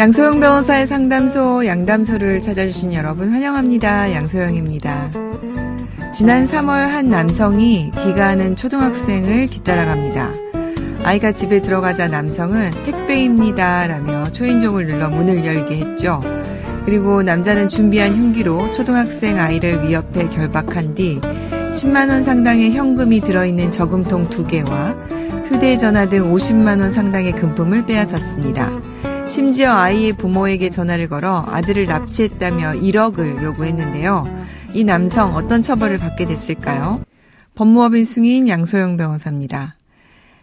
양소영 변호사의 상담소 양담소를 찾아주신 여러분 환영합니다. 양소영입니다. 지난 3월 한 남성이 귀가하는 초등학생을 뒤따라갑니다. 아이가 집에 들어가자 남성은 택배입니다 라며 초인종을 눌러 문을 열게 했죠. 그리고 남자는 준비한 흉기로 초등학생 아이를 위협해 결박한 뒤 10만원 상당의 현금이 들어있는 저금통 2개와 휴대전화 등 50만원 상당의 금품을 빼앗았습니다. 심지어 아이의 부모에게 전화를 걸어 아들을 납치했다며 1억을 요구했는데요. 이 남성 어떤 처벌을 받게 됐을까요? 법무법인 승인 양소영 변호사입니다.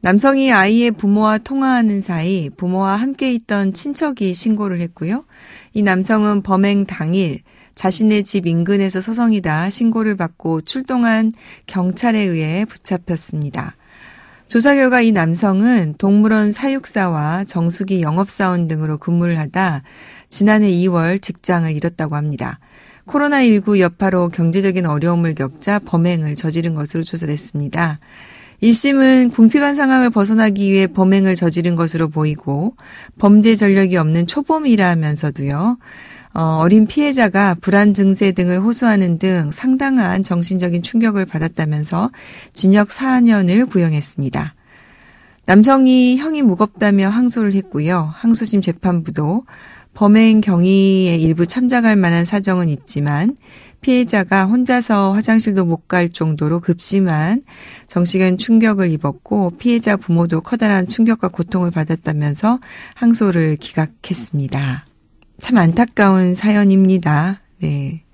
남성이 아이의 부모와 통화하는 사이 부모와 함께 있던 친척이 신고를 했고요. 이 남성은 범행 당일 자신의 집 인근에서 서성이다 신고를 받고 출동한 경찰에 의해 붙잡혔습니다. 조사 결과 이 남성은 동물원 사육사와 정수기 영업사원 등으로 근무를 하다 지난해 2월 직장을 잃었다고 합니다. 코로나19 여파로 경제적인 어려움을 겪자 범행을 저지른 것으로 조사됐습니다. 1심은 궁핍한 상황을 벗어나기 위해 범행을 저지른 것으로 보이고 범죄 전력이 없는 초범이라면서도요. 어, 어린 피해자가 불안 증세 등을 호소하는 등 상당한 정신적인 충격을 받았다면서 징역 4년을 구형했습니다. 남성이 형이 무겁다며 항소를 했고요. 항소심 재판부도 범행 경위에 일부 참작할 만한 사정은 있지만 피해자가 혼자서 화장실도 못 갈 정도로 급심한 정신적인 충격을 입었고 피해자 부모도 커다란 충격과 고통을 받았다면서 항소를 기각했습니다. 참 안타까운 사연입니다. 네.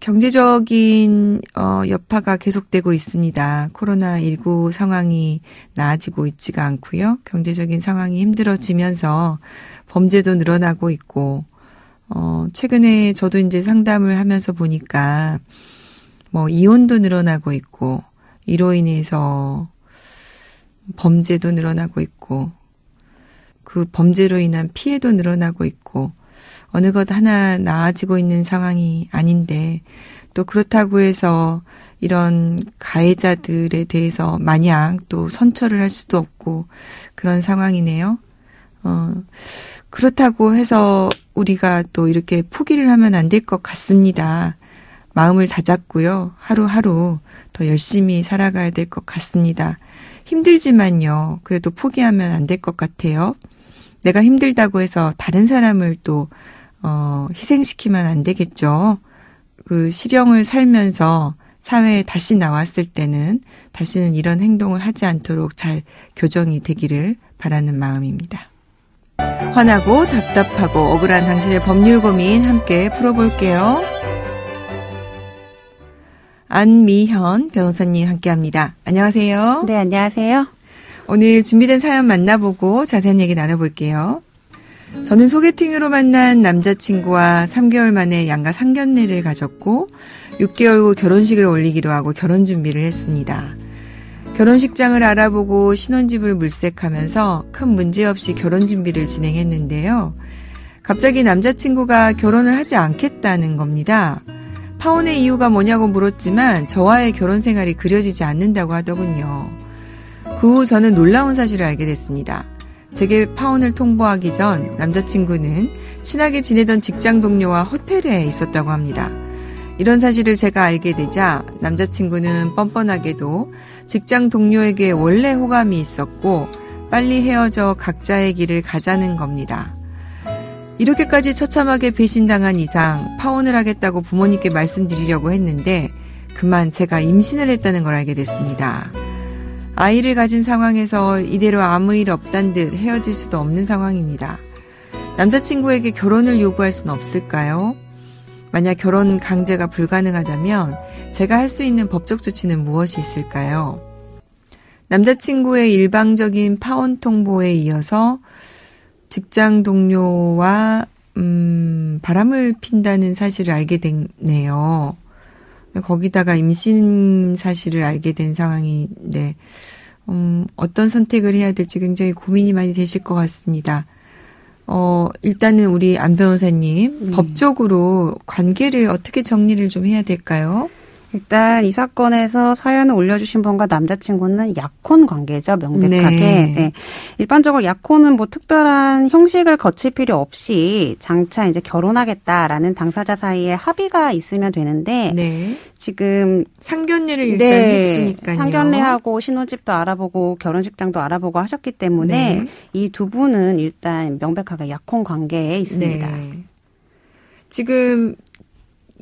경제적인 어, 여파가 계속되고 있습니다. 코로나19 상황이 나아지고 있지가 않고요. 경제적인 상황이 힘들어지면서 범죄도 늘어나고 있고 어, 최근에 저도 이제 상담을 하면서 보니까 뭐 이혼도 늘어나고 있고 이로 인해서 범죄도 늘어나고 있고 그 범죄로 인한 피해도 늘어나고 있고 어느 것 하나 나아지고 있는 상황이 아닌데 또 그렇다고 해서 이런 가해자들에 대해서 마냥 또 선처를 할 수도 없고 그런 상황이네요. 어, 그렇다고 해서 우리가 또 이렇게 포기를 하면 안 될 것 같습니다. 마음을 다잡고요. 하루하루 더 열심히 살아가야 될 것 같습니다. 힘들지만요. 그래도 포기하면 안 될 것 같아요. 내가 힘들다고 해서 다른 사람을 또, 어, 희생시키면 안 되겠죠. 그 실형을 살면서 사회에 다시 나왔을 때는 다시는 이런 행동을 하지 않도록 잘 교정이 되기를 바라는 마음입니다. 화나고 답답하고 억울한 당신의 법률 고민 함께 풀어볼게요. 안미현 변호사님 함께 합니다. 안녕하세요. 네, 안녕하세요. 오늘 준비된 사연 만나보고 자세한 얘기 나눠볼게요. 저는 소개팅으로 만난 남자친구와 3개월 만에 양가 상견례를 가졌고 6개월 후 결혼식을 올리기로 하고 결혼 준비를 했습니다. 결혼식장을 알아보고 신혼집을 물색하면서 큰 문제 없이 결혼 준비를 진행했는데요. 갑자기 남자친구가 결혼을 하지 않겠다는 겁니다. 파혼의 이유가 뭐냐고 물었지만 저와의 결혼 생활이 그려지지 않는다고 하더군요. 그후 저는 놀라운 사실을 알게 됐습니다. 제게 파혼을 통보하기 전 남자친구는 친하게 지내던 직장 동료와 호텔에 있었다고 합니다. 이런 사실을 제가 알게 되자 남자친구는 뻔뻔하게도 직장 동료에게 원래 호감이 있었고 빨리 헤어져 각자의 길을 가자는 겁니다. 이렇게까지 처참하게 배신당한 이상 파혼을 하겠다고 부모님께 말씀드리려고 했는데 그만 제가 임신을 했다는 걸 알게 됐습니다. 아이를 가진 상황에서 이대로 아무 일 없단 듯 헤어질 수도 없는 상황입니다. 남자친구에게 결혼을 요구할 순 없을까요? 만약 결혼 강제가 불가능하다면 제가 할 수 있는 법적 조치는 무엇이 있을까요? 남자친구의 일방적인 파혼 통보에 이어서 직장 동료와 음, 바람을 핀다는 사실을 알게 됐네요. 거기다가 임신 사실을 알게 된 상황인데, 네. 음, 어떤 선택을 해야 될지 굉장히 고민이 많이 되실 것 같습니다. 어, 일단은 우리 안 변호사님, 음. 법적으로 관계를 어떻게 정리를 좀 해야 될까요? 일단 이 사건에서 사연을 올려주신 분과 남자친구는 약혼 관계죠 명백하게. 네. 네. 일반적으로 약혼은 뭐 특별한 형식을 거칠 필요 없이 장차 이제 결혼하겠다라는 당사자 사이에 합의가 있으면 되는데 네. 지금 상견례를 네. 일단 네. 했으니까요. 상견례하고 신혼집도 알아보고 결혼식장도 알아보고 하셨기 때문에 네. 이두 분은 일단 명백하게 약혼 관계에 있습니다. 네. 지금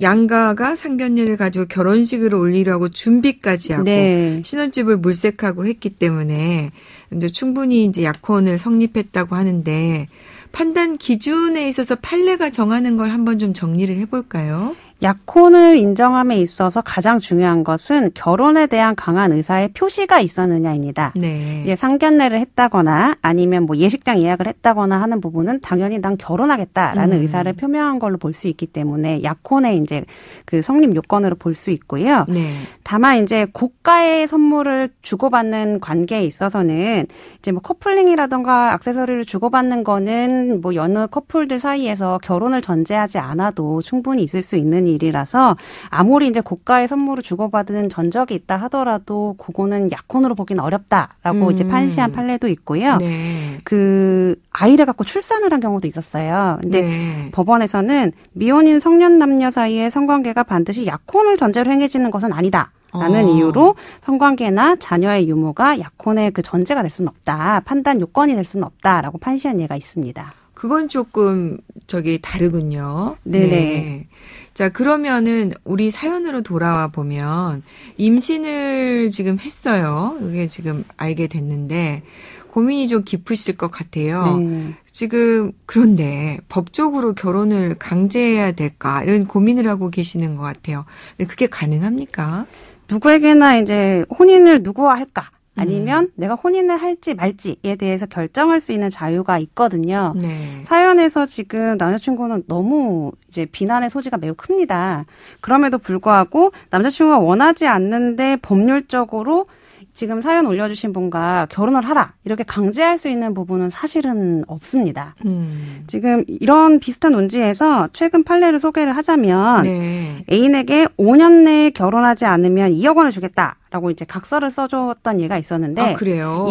양가가 상견례를 가지고 결혼식을 올리려고 준비까지 하고 네. 신혼집을 물색하고 했기 때문에 근데 충분히 이제 약혼을 성립했다고 하는데 판단 기준에 있어서 판례가 정하는 걸 한번 좀 정리를 해볼까요? 약혼을 인정함에 있어서 가장 중요한 것은 결혼에 대한 강한 의사의 표시가 있었느냐입니다. 네. 이제 상견례를 했다거나 아니면 뭐 예식장 예약을 했다거나 하는 부분은 당연히 난 결혼하겠다라는 음. 의사를 표명한 걸로 볼 수 있기 때문에 약혼의 이제 그 성립 요건으로 볼 수 있고요. 네. 다만 이제 고가의 선물을 주고받는 관계에 있어서는 이제 뭐커플링이라든가악세서리를 주고받는 거는 뭐 여느 커플들 사이에서 결혼을 전제하지 않아도 충분히 있을 수 있는 일이라서 아무리 이제 고가의 선물을 주고받은 전적이 있다 하더라도 그거는 약혼으로 보기는 어렵다라고 음. 이제 판시한 판례도 있고요. 네. 그 아이를 갖고 출산을 한 경우도 있었어요. 근데 네. 법원에서는 미혼인 성년 남녀 사이의 성관계가 반드시 약혼을 전제로 행해지는 것은 아니다. 라는 어. 이유로 성관계나 자녀의 유무가 약혼의 그 전제가 될 수는 없다. 판단 요건이 될 수는 없다라고 판시한 예가 있습니다. 그건 조금 저기 다르군요. 네네. 네. 자, 그러면은 우리 사연으로 돌아와 보면 임신을 지금 했어요. 이게 지금 알게 됐는데 고민이 좀 깊으실 것 같아요. 네. 지금 그런데 법적으로 결혼을 강제해야 될까 이런 고민을 하고 계시는 것 같아요. 근데 그게 가능합니까? 누구에게나 이제 혼인을 누구와 할까? 아니면 음. 내가 혼인을 할지 말지에 대해서 결정할 수 있는 자유가 있거든요. 네. 사연에서 지금 남자친구는 너무 이제 비난의 소지가 매우 큽니다. 그럼에도 불구하고 남자친구가 원하지 않는데 법률적으로 지금 사연 올려주신 분과 결혼을 하라 이렇게 강제할 수 있는 부분은 사실은 없습니다. 음. 지금 이런 비슷한 논지에서 최근 판례를 소개를 하자면 네. 애인에게 5년 내에 결혼하지 않으면 2억 원을 주겠다. 라고 이제 각서를 써줬던 예가 있었는데 아,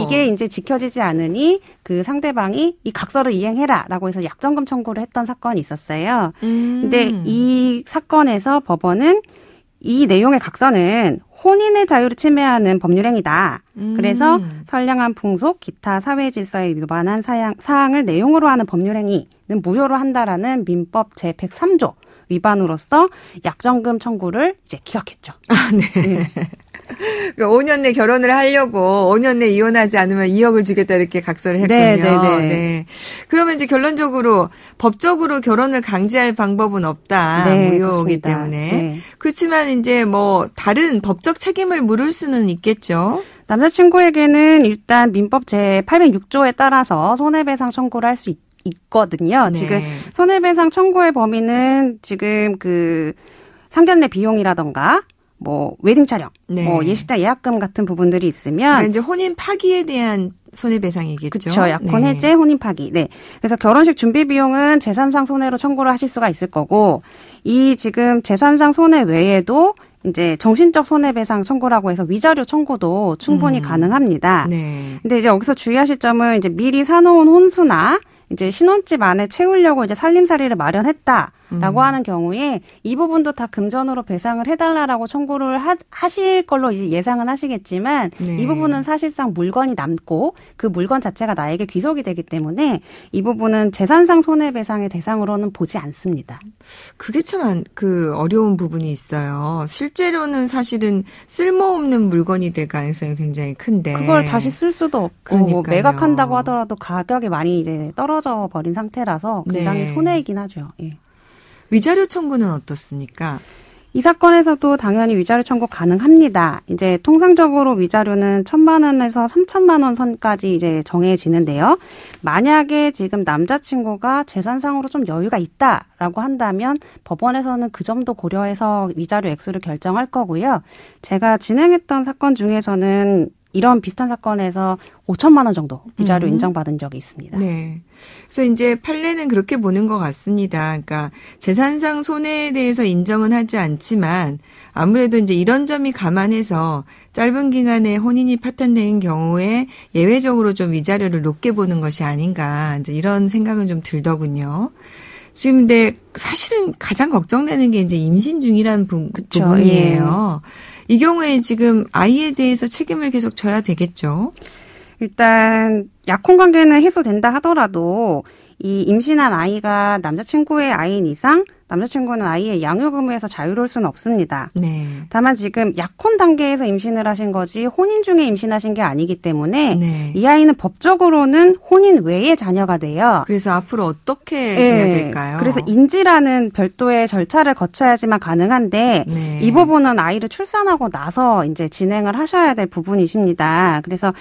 이게 이제 지켜지지 않으니 그 상대방이 이 각서를 이행해라라고 해서 약정금 청구를 했던 사건이 있었어요. 음. 근데 이 사건에서 법원은 이 내용의 각서는 혼인의 자유를 침해하는 법률행위다. 음. 그래서 선량한 풍속, 기타 사회 질서에 위반한 사양, 사항을 내용으로 하는 법률행위는 무효로 한다라는 민법 제 103조 위반으로서 약정금 청구를 이제 기각했죠. 아, 네. 네. 5년 그러니까 내 결혼을 하려고 5년 내 이혼하지 않으면 2억을 주겠다 이렇게 각서를 했거든요 네, 네, 네. 네. 그러면 이제 결론적으로 법적으로 결혼을 강제할 방법은 없다. 네, 무효이기 때문에. 네. 그렇지만 이제 뭐 다른 법적 책임을 물을 수는 있겠죠. 남자친구에게는 일단 민법 제806조에 따라서 손해배상 청구를 할 수 있거든요. 네. 지금 손해배상 청구의 범위는 지금 그 상견례 비용이라던가 뭐 웨딩 촬영, 뭐, 네. 뭐 예식장 예약금 같은 부분들이 있으면 아, 이제 혼인 파기에 대한 손해배상이겠죠. 그렇죠. 약혼 네. 해제, 혼인 파기. 네. 그래서 결혼식 준비 비용은 재산상 손해로 청구를 하실 수가 있을 거고 이 지금 재산상 손해 외에도 이제 정신적 손해배상 청구라고 해서 위자료 청구도 충분히 음. 가능합니다. 네. 근데 이제 여기서 주의하실 점은 이제 미리 사놓은 혼수나 이제 신혼집 안에 채우려고 이제 살림살이를 마련했다라고 음. 하는 경우에 이 부분도 다 금전으로 배상을 해달라라고 청구를 하, 실 걸로 이제 예상은 하시겠지만 네. 이 부분은 사실상 물건이 남고 그 물건 자체가 나에게 귀속이 되기 때문에 이 부분은 재산상 손해배상의 대상으로는 보지 않습니다. 그게 참그 어려운 부분이 있어요. 실제로는 사실은 쓸모없는 물건이 될 가능성이 굉장히 큰데 그걸 다시 쓸 수도 없고 뭐 매각한다고 하더라도 가격이 많이 이제 떨어 틀어져 버린 상태라서 굉장히 네. 손해이긴 하죠. 예. 위자료 청구는 어떻습니까? 이 사건에서도 당연히 위자료 청구 가능합니다. 이제 통상적으로 위자료는 천만 원에서 삼천만 원 선까지 이제 정해지는데요. 만약에 지금 남자친구가 재산상으로 좀 여유가 있다라고 한다면 법원에서는 그 점도 고려해서 위자료 액수를 결정할 거고요. 제가 진행했던 사건 중에서는 이런 비슷한 사건에서 5천만 원 정도 위자료 음. 인정받은 적이 있습니다. 네. 그래서 이제 판례는 그렇게 보는 것 같습니다. 그러니까 재산상 손해에 대해서 인정은 하지 않지만 아무래도 이제 이런 점이 감안해서 짧은 기간에 혼인이 파탄된 경우에 예외적으로 좀 위자료를 높게 보는 것이 아닌가 이제 이런 생각은 좀 들더군요. 지금 근데 사실은 가장 걱정되는 게 이제 임신 중이라는 부, 그렇죠. 분이에요 예. 이 경우에 지금 아이에 대해서 책임을 계속 져야 되겠죠. 일단 약혼 관계는 해소된다 하더라도 이 임신한 아이가 남자친구의 아이인 이상 남자친구는 아예 양육 의무에서 자유로울 수는 없습니다. 네. 다만 지금 약혼 단계에서 임신을 하신 거지 혼인 중에 임신하신 게 아니기 때문에 네. 이 아이는 법적으로는 혼인 외의 자녀가 돼요. 그래서 앞으로 어떻게 해야 예. 될까요? 그래서 인지라는 별도의 절차를 거쳐야지만 가능한데 네. 이 부분은 아이를 출산하고 나서 이제 진행을 하셔야 될 부분이십니다. 그래서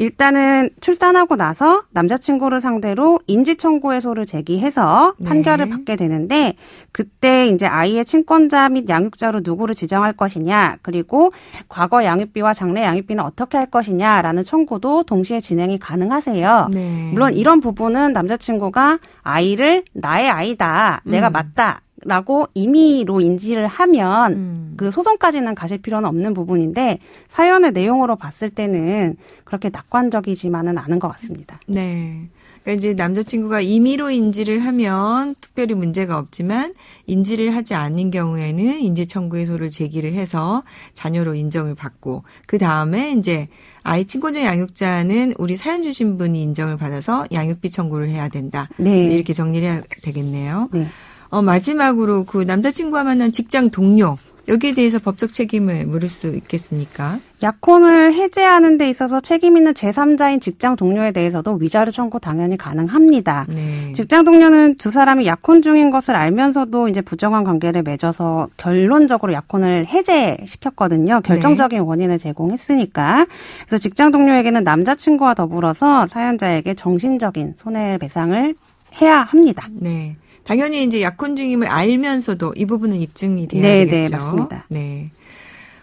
일단은 출산하고 나서 남자친구를 상대로 인지청구 의소를 제기해서 네. 판결을 받게 되는데 그때 이제 아이의 친권자 및 양육자로 누구를 지정할 것이냐, 그리고 과거 양육비와 장래 양육비는 어떻게 할 것이냐라는 청구도 동시에 진행이 가능하세요. 네. 물론 이런 부분은 남자친구가 아이를 나의 아이다, 내가 음. 맞다. 라고 임의로 인지를 하면 음. 그 소송까지는 가실 필요는 없는 부분인데 사연의 내용으로 봤을 때는 그렇게 낙관적이지만은 않은 것 같습니다. 네. 그러니까 이제 남자친구가 임의로 인지를 하면 특별히 문제가 없지만 인지를 하지 않는 경우에는 인지 청구의 소를 제기를 해서 자녀로 인정을 받고 그 다음에 이제 아이 친권자 양육자는 우리 사연 주신 분이 인정을 받아서 양육비 청구를 해야 된다. 네. 이렇게 정리해야 를 되겠네요. 네. 어, 마지막으로 그 남자친구와 만난 직장 동료. 여기에 대해서 법적 책임을 물을 수 있겠습니까? 약혼을 해제하는 데 있어서 책임 있는 제3자인 직장 동료에 대해서도 위자료 청구 당연히 가능합니다. 네. 직장 동료는 두 사람이 약혼 중인 것을 알면서도 이제 부정한 관계를 맺어서 결론적으로 약혼을 해제시켰거든요. 네. 결정적인 네. 원인을 제공했으니까. 그래서 직장 동료에게는 남자친구와 더불어서 사연자에게 정신적인 손해배상을 해야 합니다. 네. 당연히 이제 약혼중임을 알면서도 이 부분은 입증이 되어야 네, 네, 되겠죠. 네, 맞습니다. 네.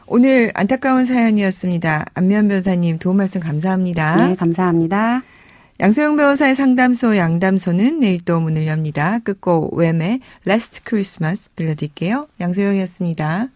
오늘 안타까운 사연이었습니다. 안면 변사님 호 도움 말씀 감사합니다. 네, 감사합니다. 양소영 변호사의 상담소 양담소는 내일 또 문을 엽니다. 끝곡 웸의 Last Christmas 들려드릴게요. 양소영이었습니다.